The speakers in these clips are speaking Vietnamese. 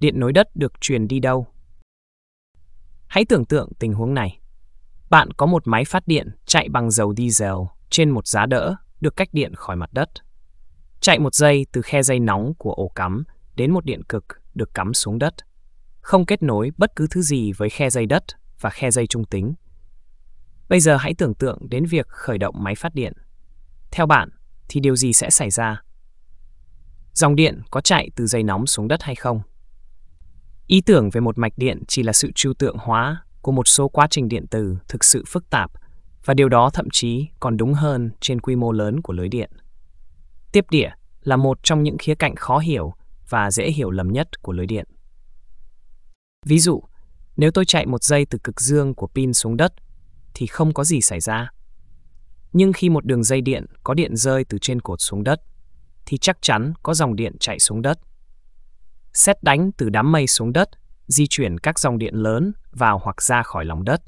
điện nối đất được truyền đi đâu. Hãy tưởng tượng tình huống này. Bạn có một máy phát điện chạy bằng dầu diesel trên một giá đỡ được cách điện khỏi mặt đất. Chạy một dây từ khe dây nóng của ổ cắm đến một điện cực được cắm xuống đất, không kết nối bất cứ thứ gì với khe dây đất và khe dây trung tính. Bây giờ hãy tưởng tượng đến việc khởi động máy phát điện. Theo bạn, thì điều gì sẽ xảy ra? Dòng điện có chạy từ dây nóng xuống đất hay không? Ý tưởng về một mạch điện chỉ là sự trừu tượng hóa của một số quá trình điện từ thực sự phức tạp và điều đó thậm chí còn đúng hơn trên quy mô lớn của lưới điện. Tiếp địa là một trong những khía cạnh khó hiểu và dễ hiểu lầm nhất của lưới điện. Ví dụ, nếu tôi chạy một dây từ cực dương của pin xuống đất thì không có gì xảy ra. Nhưng khi một đường dây điện có điện rơi từ trên cột xuống đất thì chắc chắn có dòng điện chạy xuống đất Xét đánh từ đám mây xuống đất, di chuyển các dòng điện lớn vào hoặc ra khỏi lòng đất.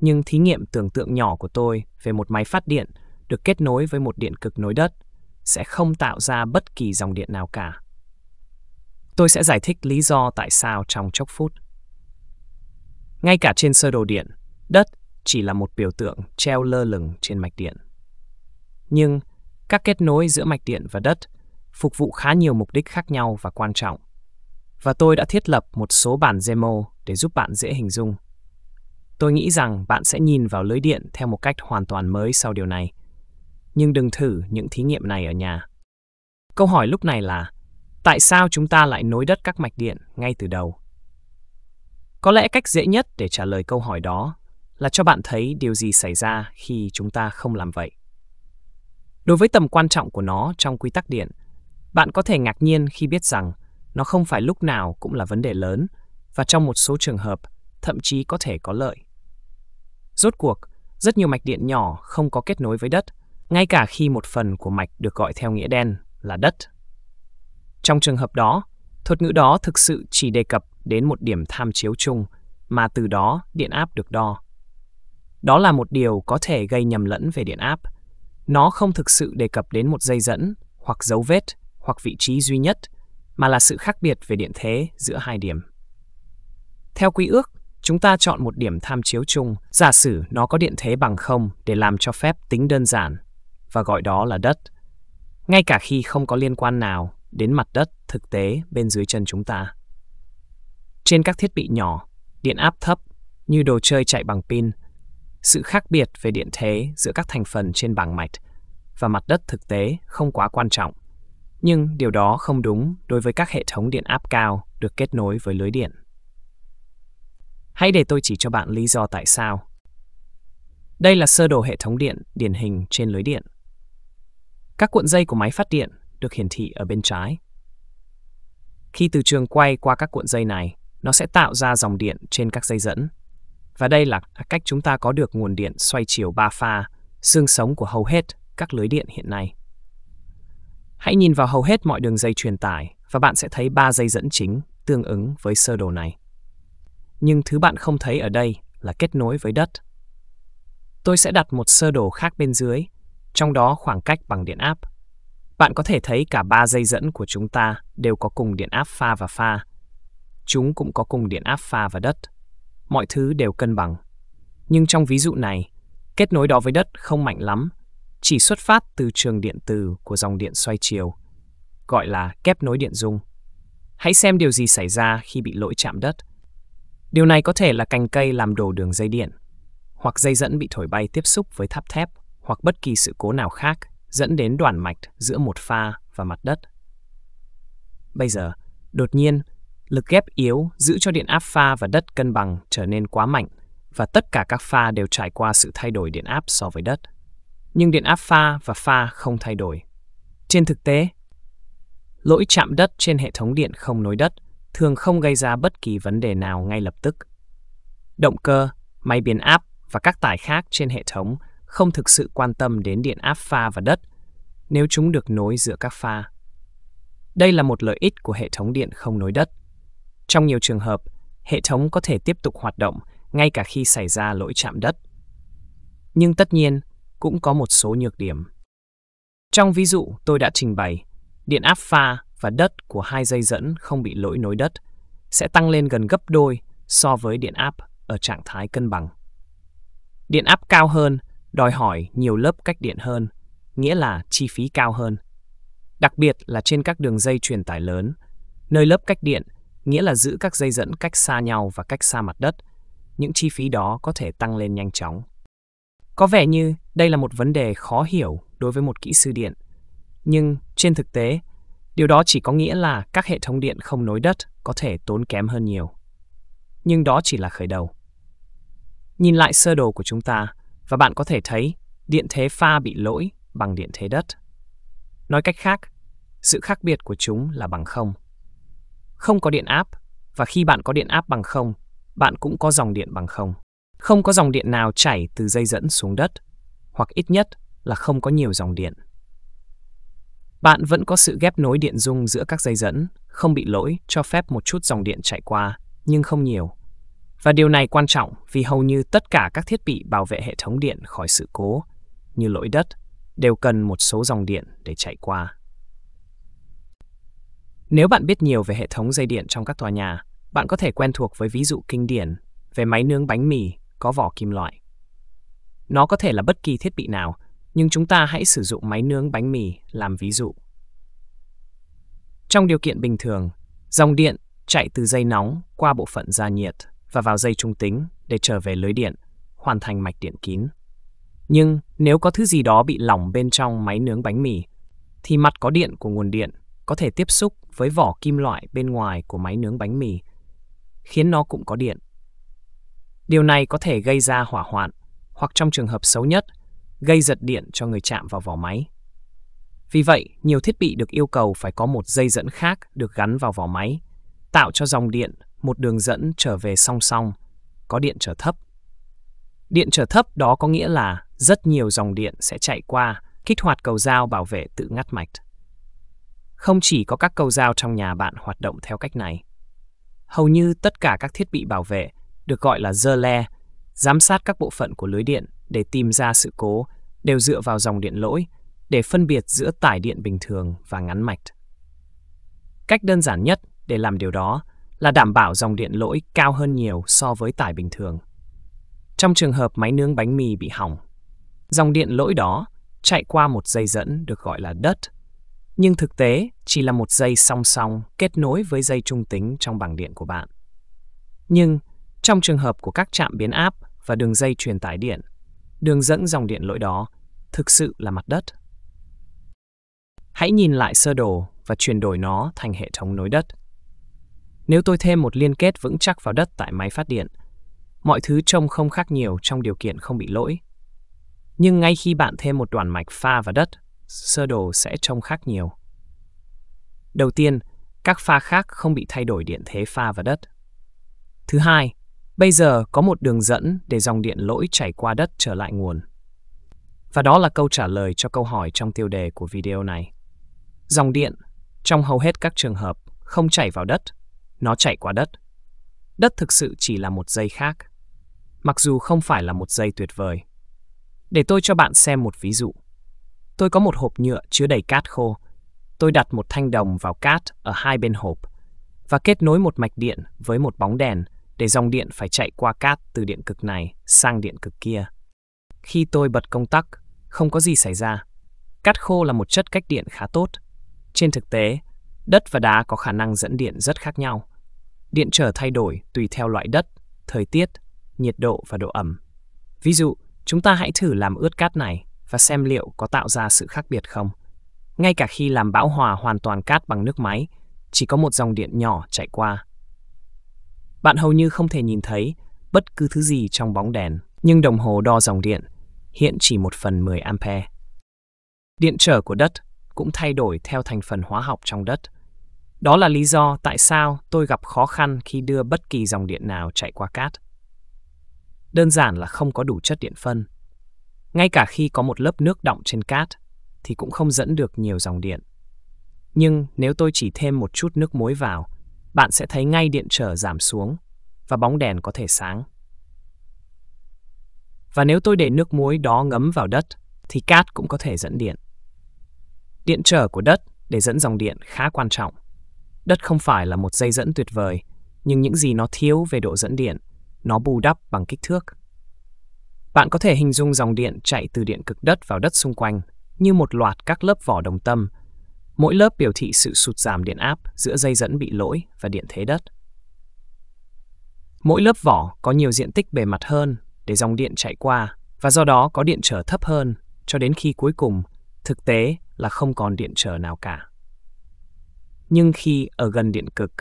Nhưng thí nghiệm tưởng tượng nhỏ của tôi về một máy phát điện được kết nối với một điện cực nối đất sẽ không tạo ra bất kỳ dòng điện nào cả. Tôi sẽ giải thích lý do tại sao trong chốc phút. Ngay cả trên sơ đồ điện, đất chỉ là một biểu tượng treo lơ lửng trên mạch điện. Nhưng các kết nối giữa mạch điện và đất phục vụ khá nhiều mục đích khác nhau và quan trọng và tôi đã thiết lập một số bản demo để giúp bạn dễ hình dung. Tôi nghĩ rằng bạn sẽ nhìn vào lưới điện theo một cách hoàn toàn mới sau điều này. Nhưng đừng thử những thí nghiệm này ở nhà. Câu hỏi lúc này là, tại sao chúng ta lại nối đất các mạch điện ngay từ đầu? Có lẽ cách dễ nhất để trả lời câu hỏi đó là cho bạn thấy điều gì xảy ra khi chúng ta không làm vậy. Đối với tầm quan trọng của nó trong quy tắc điện, bạn có thể ngạc nhiên khi biết rằng nó không phải lúc nào cũng là vấn đề lớn và trong một số trường hợp thậm chí có thể có lợi. Rốt cuộc, rất nhiều mạch điện nhỏ không có kết nối với đất, ngay cả khi một phần của mạch được gọi theo nghĩa đen là đất. Trong trường hợp đó, thuật ngữ đó thực sự chỉ đề cập đến một điểm tham chiếu chung mà từ đó điện áp được đo. Đó là một điều có thể gây nhầm lẫn về điện áp. Nó không thực sự đề cập đến một dây dẫn hoặc dấu vết hoặc vị trí duy nhất – mà là sự khác biệt về điện thế giữa hai điểm. Theo quy ước, chúng ta chọn một điểm tham chiếu chung, giả sử nó có điện thế bằng không để làm cho phép tính đơn giản, và gọi đó là đất, ngay cả khi không có liên quan nào đến mặt đất thực tế bên dưới chân chúng ta. Trên các thiết bị nhỏ, điện áp thấp như đồ chơi chạy bằng pin, sự khác biệt về điện thế giữa các thành phần trên bảng mạch và mặt đất thực tế không quá quan trọng nhưng điều đó không đúng đối với các hệ thống điện áp cao được kết nối với lưới điện. Hãy để tôi chỉ cho bạn lý do tại sao. Đây là sơ đồ hệ thống điện điển hình trên lưới điện. Các cuộn dây của máy phát điện được hiển thị ở bên trái. Khi từ trường quay qua các cuộn dây này, nó sẽ tạo ra dòng điện trên các dây dẫn. Và đây là cách chúng ta có được nguồn điện xoay chiều ba pha, xương sống của hầu hết các lưới điện hiện nay. Hãy nhìn vào hầu hết mọi đường dây truyền tải và bạn sẽ thấy ba dây dẫn chính tương ứng với sơ đồ này. Nhưng thứ bạn không thấy ở đây là kết nối với đất. Tôi sẽ đặt một sơ đồ khác bên dưới, trong đó khoảng cách bằng điện áp. Bạn có thể thấy cả ba dây dẫn của chúng ta đều có cùng điện áp pha và pha. Chúng cũng có cùng điện áp pha và đất. Mọi thứ đều cân bằng. Nhưng trong ví dụ này, kết nối đó với đất không mạnh lắm chỉ xuất phát từ trường điện từ của dòng điện xoay chiều, gọi là kép nối điện dung. Hãy xem điều gì xảy ra khi bị lỗi chạm đất. Điều này có thể là cành cây làm đổ đường dây điện, hoặc dây dẫn bị thổi bay tiếp xúc với tháp thép, hoặc bất kỳ sự cố nào khác dẫn đến đoàn mạch giữa một pha và mặt đất. Bây giờ, đột nhiên, lực ghép yếu giữ cho điện áp pha và đất cân bằng trở nên quá mạnh và tất cả các pha đều trải qua sự thay đổi điện áp so với đất nhưng điện áp pha và pha không thay đổi. Trên thực tế, lỗi chạm đất trên hệ thống điện không nối đất thường không gây ra bất kỳ vấn đề nào ngay lập tức. Động cơ, máy biến áp và các tải khác trên hệ thống không thực sự quan tâm đến điện áp pha và đất nếu chúng được nối giữa các pha. Đây là một lợi ích của hệ thống điện không nối đất. Trong nhiều trường hợp, hệ thống có thể tiếp tục hoạt động ngay cả khi xảy ra lỗi chạm đất. Nhưng tất nhiên, cũng có một số nhược điểm. Trong ví dụ tôi đã trình bày, điện áp pha và đất của hai dây dẫn không bị lỗi nối đất sẽ tăng lên gần gấp đôi so với điện áp ở trạng thái cân bằng. Điện áp cao hơn đòi hỏi nhiều lớp cách điện hơn, nghĩa là chi phí cao hơn. Đặc biệt là trên các đường dây truyền tải lớn, nơi lớp cách điện nghĩa là giữ các dây dẫn cách xa nhau và cách xa mặt đất, những chi phí đó có thể tăng lên nhanh chóng. Có vẻ như đây là một vấn đề khó hiểu đối với một kỹ sư điện. Nhưng trên thực tế, điều đó chỉ có nghĩa là các hệ thống điện không nối đất có thể tốn kém hơn nhiều. Nhưng đó chỉ là khởi đầu. Nhìn lại sơ đồ của chúng ta và bạn có thể thấy điện thế pha bị lỗi bằng điện thế đất. Nói cách khác, sự khác biệt của chúng là bằng không. Không có điện áp và khi bạn có điện áp bằng không, bạn cũng có dòng điện bằng không. Không có dòng điện nào chảy từ dây dẫn xuống đất, hoặc ít nhất là không có nhiều dòng điện. Bạn vẫn có sự ghép nối điện dung giữa các dây dẫn, không bị lỗi, cho phép một chút dòng điện chạy qua, nhưng không nhiều. Và điều này quan trọng vì hầu như tất cả các thiết bị bảo vệ hệ thống điện khỏi sự cố, như lỗi đất, đều cần một số dòng điện để chạy qua. Nếu bạn biết nhiều về hệ thống dây điện trong các tòa nhà, bạn có thể quen thuộc với ví dụ kinh điển về máy nướng bánh mì có vỏ kim loại. Nó có thể là bất kỳ thiết bị nào, nhưng chúng ta hãy sử dụng máy nướng bánh mì làm ví dụ. Trong điều kiện bình thường, dòng điện chạy từ dây nóng qua bộ phận gia nhiệt và vào dây trung tính để trở về lưới điện, hoàn thành mạch điện kín. Nhưng nếu có thứ gì đó bị lỏng bên trong máy nướng bánh mì, thì mặt có điện của nguồn điện có thể tiếp xúc với vỏ kim loại bên ngoài của máy nướng bánh mì, khiến nó cũng có điện. Điều này có thể gây ra hỏa hoạn, hoặc trong trường hợp xấu nhất, gây giật điện cho người chạm vào vỏ máy. Vì vậy, nhiều thiết bị được yêu cầu phải có một dây dẫn khác được gắn vào vỏ máy, tạo cho dòng điện một đường dẫn trở về song song, có điện trở thấp. Điện trở thấp đó có nghĩa là rất nhiều dòng điện sẽ chạy qua, kích hoạt cầu dao bảo vệ tự ngắt mạch. Không chỉ có các cầu dao trong nhà bạn hoạt động theo cách này. Hầu như tất cả các thiết bị bảo vệ được gọi là dơ le, giám sát các bộ phận của lưới điện để tìm ra sự cố, đều dựa vào dòng điện lỗi để phân biệt giữa tải điện bình thường và ngắn mạch. Cách đơn giản nhất để làm điều đó là đảm bảo dòng điện lỗi cao hơn nhiều so với tải bình thường. Trong trường hợp máy nướng bánh mì bị hỏng, dòng điện lỗi đó chạy qua một dây dẫn được gọi là đất, nhưng thực tế chỉ là một dây song song kết nối với dây trung tính trong bảng điện của bạn. Nhưng trong trường hợp của các trạm biến áp và đường dây truyền tải điện, đường dẫn dòng điện lỗi đó thực sự là mặt đất. Hãy nhìn lại sơ đồ và chuyển đổi nó thành hệ thống nối đất. Nếu tôi thêm một liên kết vững chắc vào đất tại máy phát điện, mọi thứ trông không khác nhiều trong điều kiện không bị lỗi. Nhưng ngay khi bạn thêm một đoạn mạch pha vào đất, sơ đồ sẽ trông khác nhiều. Đầu tiên, các pha khác không bị thay đổi điện thế pha vào đất. Thứ hai, Bây giờ có một đường dẫn để dòng điện lỗi chảy qua đất trở lại nguồn. Và đó là câu trả lời cho câu hỏi trong tiêu đề của video này. Dòng điện, trong hầu hết các trường hợp, không chảy vào đất, nó chảy qua đất. Đất thực sự chỉ là một dây khác, mặc dù không phải là một dây tuyệt vời. Để tôi cho bạn xem một ví dụ. Tôi có một hộp nhựa chứa đầy cát khô. Tôi đặt một thanh đồng vào cát ở hai bên hộp và kết nối một mạch điện với một bóng đèn để dòng điện phải chạy qua cát từ điện cực này sang điện cực kia. Khi tôi bật công tắc, không có gì xảy ra. Cát khô là một chất cách điện khá tốt. Trên thực tế, đất và đá có khả năng dẫn điện rất khác nhau. Điện trở thay đổi tùy theo loại đất, thời tiết, nhiệt độ và độ ẩm. Ví dụ, chúng ta hãy thử làm ướt cát này và xem liệu có tạo ra sự khác biệt không. Ngay cả khi làm bão hòa hoàn toàn cát bằng nước máy, chỉ có một dòng điện nhỏ chạy qua bạn hầu như không thể nhìn thấy bất cứ thứ gì trong bóng đèn, nhưng đồng hồ đo dòng điện hiện chỉ một phần 10 ampere. Điện trở của đất cũng thay đổi theo thành phần hóa học trong đất. Đó là lý do tại sao tôi gặp khó khăn khi đưa bất kỳ dòng điện nào chạy qua cát. Đơn giản là không có đủ chất điện phân. Ngay cả khi có một lớp nước đọng trên cát, thì cũng không dẫn được nhiều dòng điện. Nhưng nếu tôi chỉ thêm một chút nước muối vào, bạn sẽ thấy ngay điện trở giảm xuống và bóng đèn có thể sáng. Và nếu tôi để nước muối đó ngấm vào đất, thì cát cũng có thể dẫn điện. Điện trở của đất để dẫn dòng điện khá quan trọng. Đất không phải là một dây dẫn tuyệt vời, nhưng những gì nó thiếu về độ dẫn điện, nó bù đắp bằng kích thước. Bạn có thể hình dung dòng điện chạy từ điện cực đất vào đất xung quanh như một loạt các lớp vỏ đồng tâm Mỗi lớp biểu thị sự sụt giảm điện áp giữa dây dẫn bị lỗi và điện thế đất. Mỗi lớp vỏ có nhiều diện tích bề mặt hơn để dòng điện chạy qua và do đó có điện trở thấp hơn cho đến khi cuối cùng thực tế là không còn điện trở nào cả. Nhưng khi ở gần điện cực,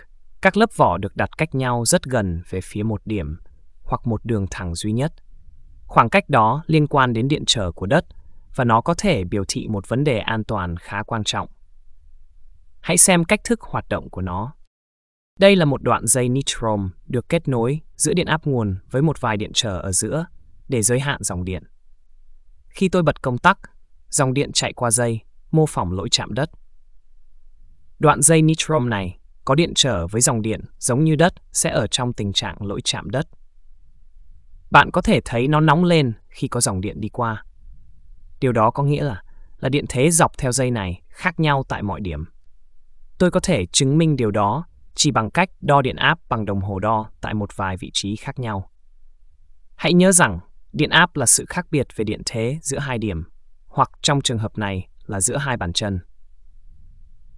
các lớp vỏ được đặt cách nhau rất gần về phía một điểm hoặc một đường thẳng duy nhất. Khoảng cách đó liên quan đến điện trở của đất và nó có thể biểu thị một vấn đề an toàn khá quan trọng. Hãy xem cách thức hoạt động của nó. Đây là một đoạn dây nitrom được kết nối giữa điện áp nguồn với một vài điện trở ở giữa để giới hạn dòng điện. Khi tôi bật công tắc, dòng điện chạy qua dây, mô phỏng lỗi chạm đất. Đoạn dây nitrom này có điện trở với dòng điện giống như đất sẽ ở trong tình trạng lỗi chạm đất. Bạn có thể thấy nó nóng lên khi có dòng điện đi qua. Điều đó có nghĩa là là điện thế dọc theo dây này khác nhau tại mọi điểm. Tôi có thể chứng minh điều đó chỉ bằng cách đo điện áp bằng đồng hồ đo tại một vài vị trí khác nhau. Hãy nhớ rằng, điện áp là sự khác biệt về điện thế giữa hai điểm, hoặc trong trường hợp này là giữa hai bàn chân.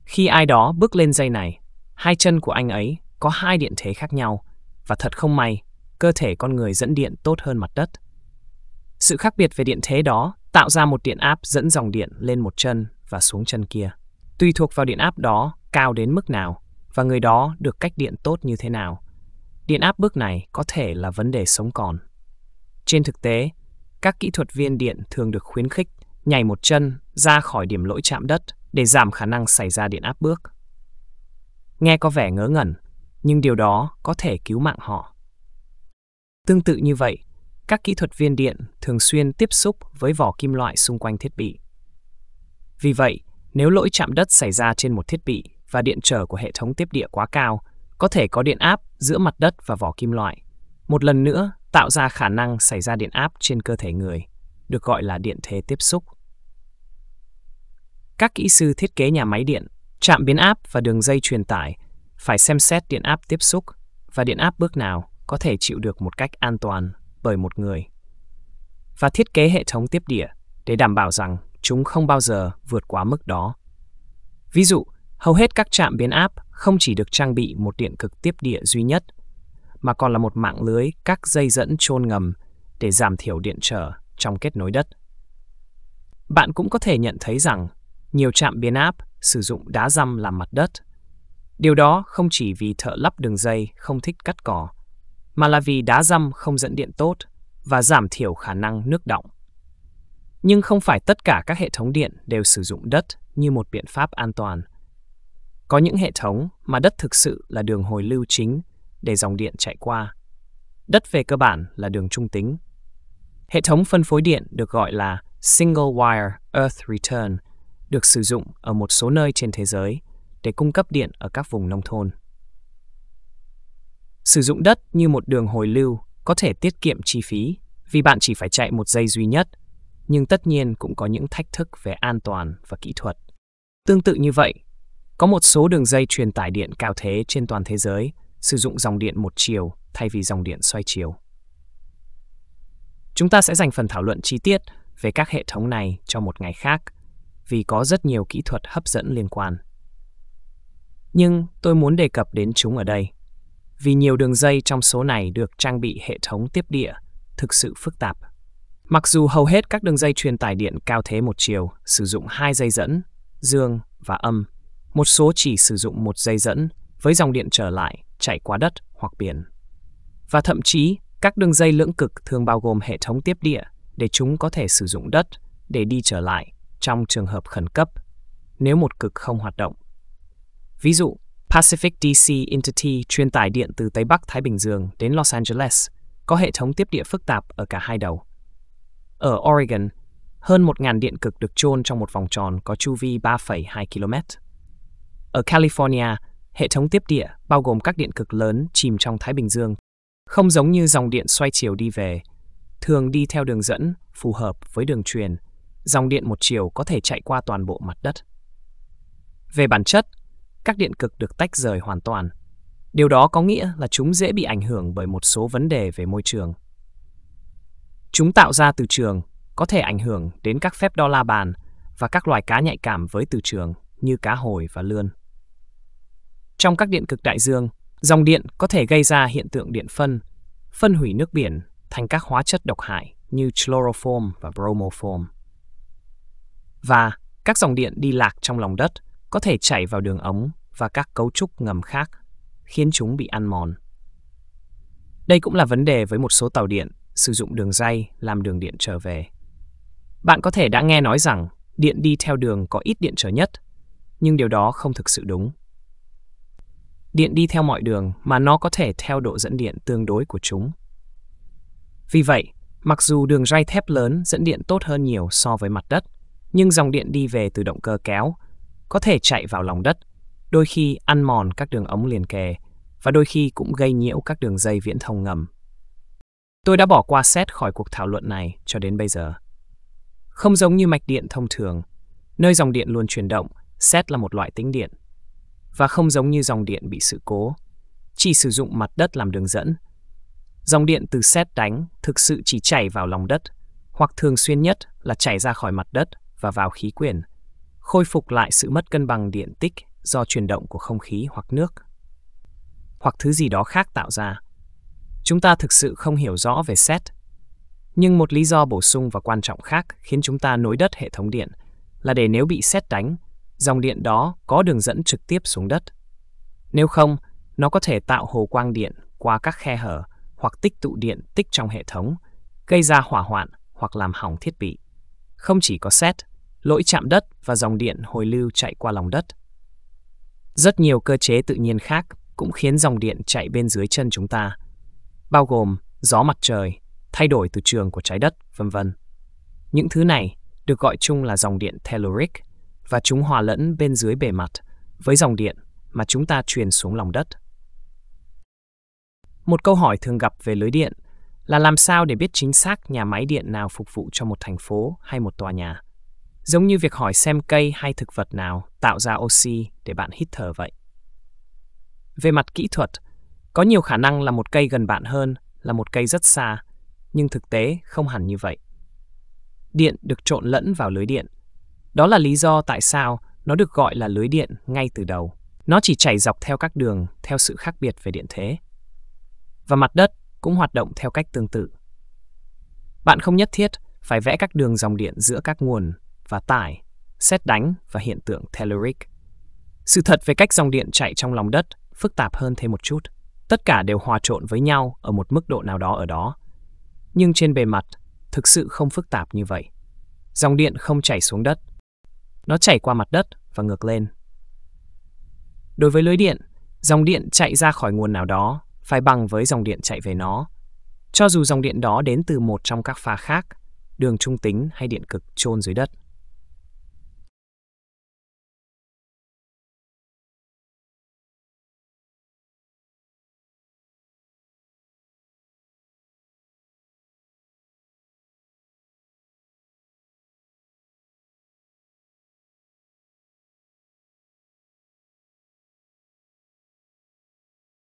Khi ai đó bước lên dây này, hai chân của anh ấy có hai điện thế khác nhau, và thật không may, cơ thể con người dẫn điện tốt hơn mặt đất. Sự khác biệt về điện thế đó tạo ra một điện áp dẫn dòng điện lên một chân và xuống chân kia. Tùy thuộc vào điện áp đó cao đến mức nào và người đó được cách điện tốt như thế nào. Điện áp bước này có thể là vấn đề sống còn. Trên thực tế, các kỹ thuật viên điện thường được khuyến khích nhảy một chân ra khỏi điểm lỗi chạm đất để giảm khả năng xảy ra điện áp bước. Nghe có vẻ ngớ ngẩn, nhưng điều đó có thể cứu mạng họ. Tương tự như vậy, các kỹ thuật viên điện thường xuyên tiếp xúc với vỏ kim loại xung quanh thiết bị. Vì vậy, nếu lỗi chạm đất xảy ra trên một thiết bị và điện trở của hệ thống tiếp địa quá cao, có thể có điện áp giữa mặt đất và vỏ kim loại. Một lần nữa, tạo ra khả năng xảy ra điện áp trên cơ thể người, được gọi là điện thế tiếp xúc. Các kỹ sư thiết kế nhà máy điện, trạm biến áp và đường dây truyền tải phải xem xét điện áp tiếp xúc và điện áp bước nào có thể chịu được một cách an toàn bởi một người. Và thiết kế hệ thống tiếp địa để đảm bảo rằng chúng không bao giờ vượt quá mức đó. Ví dụ, Hầu hết các trạm biến áp không chỉ được trang bị một điện cực tiếp địa duy nhất, mà còn là một mạng lưới các dây dẫn chôn ngầm để giảm thiểu điện trở trong kết nối đất. Bạn cũng có thể nhận thấy rằng nhiều trạm biến áp sử dụng đá răm làm mặt đất. Điều đó không chỉ vì thợ lắp đường dây không thích cắt cỏ, mà là vì đá răm không dẫn điện tốt và giảm thiểu khả năng nước động. Nhưng không phải tất cả các hệ thống điện đều sử dụng đất như một biện pháp an toàn. Có những hệ thống mà đất thực sự là đường hồi lưu chính để dòng điện chạy qua. Đất về cơ bản là đường trung tính. Hệ thống phân phối điện được gọi là Single Wire Earth Return được sử dụng ở một số nơi trên thế giới để cung cấp điện ở các vùng nông thôn. Sử dụng đất như một đường hồi lưu có thể tiết kiệm chi phí vì bạn chỉ phải chạy một giây duy nhất, nhưng tất nhiên cũng có những thách thức về an toàn và kỹ thuật. Tương tự như vậy, có một số đường dây truyền tải điện cao thế trên toàn thế giới sử dụng dòng điện một chiều thay vì dòng điện xoay chiều. Chúng ta sẽ dành phần thảo luận chi tiết về các hệ thống này cho một ngày khác vì có rất nhiều kỹ thuật hấp dẫn liên quan. Nhưng tôi muốn đề cập đến chúng ở đây vì nhiều đường dây trong số này được trang bị hệ thống tiếp địa thực sự phức tạp. Mặc dù hầu hết các đường dây truyền tải điện cao thế một chiều sử dụng hai dây dẫn, dương và âm một số chỉ sử dụng một dây dẫn với dòng điện trở lại chảy qua đất hoặc biển. Và thậm chí, các đường dây lưỡng cực thường bao gồm hệ thống tiếp địa để chúng có thể sử dụng đất để đi trở lại trong trường hợp khẩn cấp nếu một cực không hoạt động. Ví dụ, Pacific DC Inter Entity truyền tải điện từ Tây Bắc Thái Bình Dương đến Los Angeles, có hệ thống tiếp địa phức tạp ở cả hai đầu. Ở Oregon, hơn 1.000 điện cực được chôn trong một vòng tròn có chu vi 3,2 km. Ở California, hệ thống tiếp địa bao gồm các điện cực lớn chìm trong Thái Bình Dương, không giống như dòng điện xoay chiều đi về, thường đi theo đường dẫn phù hợp với đường truyền. Dòng điện một chiều có thể chạy qua toàn bộ mặt đất. Về bản chất, các điện cực được tách rời hoàn toàn. Điều đó có nghĩa là chúng dễ bị ảnh hưởng bởi một số vấn đề về môi trường. Chúng tạo ra từ trường có thể ảnh hưởng đến các phép đo la bàn và các loài cá nhạy cảm với từ trường như cá hồi và lươn. Trong các điện cực đại dương, dòng điện có thể gây ra hiện tượng điện phân, phân hủy nước biển thành các hóa chất độc hại như chloroform và bromoform. Và các dòng điện đi lạc trong lòng đất có thể chảy vào đường ống và các cấu trúc ngầm khác, khiến chúng bị ăn mòn. Đây cũng là vấn đề với một số tàu điện sử dụng đường dây làm đường điện trở về. Bạn có thể đã nghe nói rằng điện đi theo đường có ít điện trở nhất, nhưng điều đó không thực sự đúng điện đi theo mọi đường mà nó có thể theo độ dẫn điện tương đối của chúng. Vì vậy, mặc dù đường ray thép lớn dẫn điện tốt hơn nhiều so với mặt đất, nhưng dòng điện đi về từ động cơ kéo, có thể chạy vào lòng đất, đôi khi ăn mòn các đường ống liền kề và đôi khi cũng gây nhiễu các đường dây viễn thông ngầm. Tôi đã bỏ qua xét khỏi cuộc thảo luận này cho đến bây giờ. Không giống như mạch điện thông thường, nơi dòng điện luôn chuyển động, xét là một loại tính điện và không giống như dòng điện bị sự cố, chỉ sử dụng mặt đất làm đường dẫn. Dòng điện từ sét đánh thực sự chỉ chảy vào lòng đất, hoặc thường xuyên nhất là chảy ra khỏi mặt đất và vào khí quyển, khôi phục lại sự mất cân bằng điện tích do chuyển động của không khí hoặc nước, hoặc thứ gì đó khác tạo ra. Chúng ta thực sự không hiểu rõ về sét, nhưng một lý do bổ sung và quan trọng khác khiến chúng ta nối đất hệ thống điện là để nếu bị sét đánh, dòng điện đó có đường dẫn trực tiếp xuống đất. Nếu không, nó có thể tạo hồ quang điện qua các khe hở hoặc tích tụ điện tích trong hệ thống, gây ra hỏa hoạn hoặc làm hỏng thiết bị. Không chỉ có xét, lỗi chạm đất và dòng điện hồi lưu chạy qua lòng đất. Rất nhiều cơ chế tự nhiên khác cũng khiến dòng điện chạy bên dưới chân chúng ta, bao gồm gió mặt trời, thay đổi từ trường của trái đất, vân vân. Những thứ này được gọi chung là dòng điện telluric – và chúng hòa lẫn bên dưới bề mặt với dòng điện mà chúng ta truyền xuống lòng đất. Một câu hỏi thường gặp về lưới điện là làm sao để biết chính xác nhà máy điện nào phục vụ cho một thành phố hay một tòa nhà. Giống như việc hỏi xem cây hay thực vật nào tạo ra oxy để bạn hít thở vậy. Về mặt kỹ thuật, có nhiều khả năng là một cây gần bạn hơn là một cây rất xa, nhưng thực tế không hẳn như vậy. Điện được trộn lẫn vào lưới điện đó là lý do tại sao nó được gọi là lưới điện ngay từ đầu. Nó chỉ chảy dọc theo các đường theo sự khác biệt về điện thế. Và mặt đất cũng hoạt động theo cách tương tự. Bạn không nhất thiết phải vẽ các đường dòng điện giữa các nguồn và tải, xét đánh và hiện tượng telluric. Sự thật về cách dòng điện chạy trong lòng đất phức tạp hơn thêm một chút. Tất cả đều hòa trộn với nhau ở một mức độ nào đó ở đó. Nhưng trên bề mặt, thực sự không phức tạp như vậy. Dòng điện không chảy xuống đất, nó chảy qua mặt đất và ngược lên. Đối với lưới điện, dòng điện chạy ra khỏi nguồn nào đó phải bằng với dòng điện chạy về nó. Cho dù dòng điện đó đến từ một trong các pha khác, đường trung tính hay điện cực chôn dưới đất.